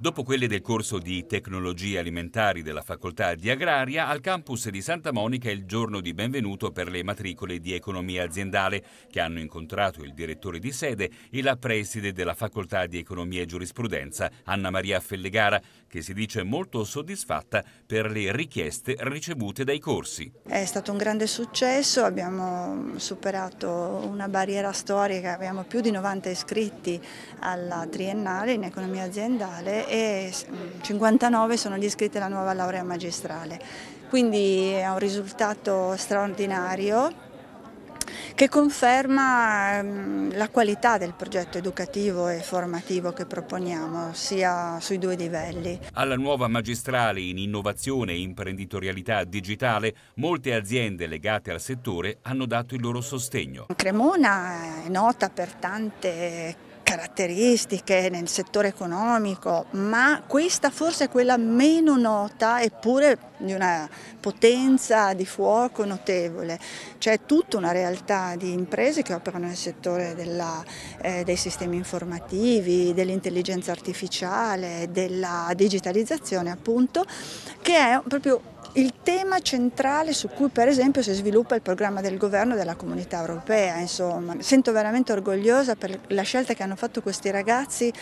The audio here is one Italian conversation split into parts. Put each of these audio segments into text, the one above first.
Dopo quelle del corso di Tecnologie alimentari della Facoltà di Agraria, al campus di Santa Monica è il giorno di benvenuto per le matricole di Economia aziendale, che hanno incontrato il direttore di sede e la preside della Facoltà di Economia e Giurisprudenza, Anna Maria Fellegara, che si dice molto soddisfatta per le richieste ricevute dai corsi. È stato un grande successo, abbiamo superato una barriera storica, abbiamo più di 90 iscritti alla triennale in Economia aziendale e 59 sono gli iscritti alla nuova laurea magistrale. Quindi è un risultato straordinario che conferma mm, la qualità del progetto educativo e formativo che proponiamo, sia sui due livelli. Alla nuova magistrale in innovazione e imprenditorialità digitale, molte aziende legate al settore hanno dato il loro sostegno. Cremona è nota per tante caratteristiche nel settore economico, ma questa forse è quella meno nota eppure di una potenza di fuoco notevole. C'è tutta una realtà di imprese che operano nel settore della, eh, dei sistemi informativi, dell'intelligenza artificiale, della digitalizzazione appunto, che è proprio il tema centrale su cui per esempio si sviluppa il programma del governo della comunità europea. Insomma. Sento veramente orgogliosa per la scelta che hanno fatto questi ragazzi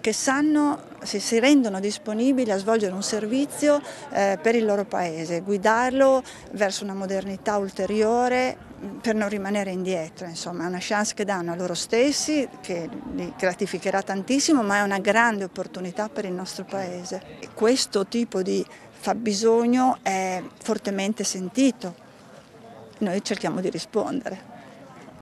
che sanno, se si rendono disponibili a svolgere un servizio eh, per il loro paese, guidarlo verso una modernità ulteriore mm, per non rimanere indietro, insomma è una chance che danno a loro stessi, che li gratificherà tantissimo, ma è una grande opportunità per il nostro paese. E questo tipo di fabbisogno è fortemente sentito. Noi cerchiamo di rispondere.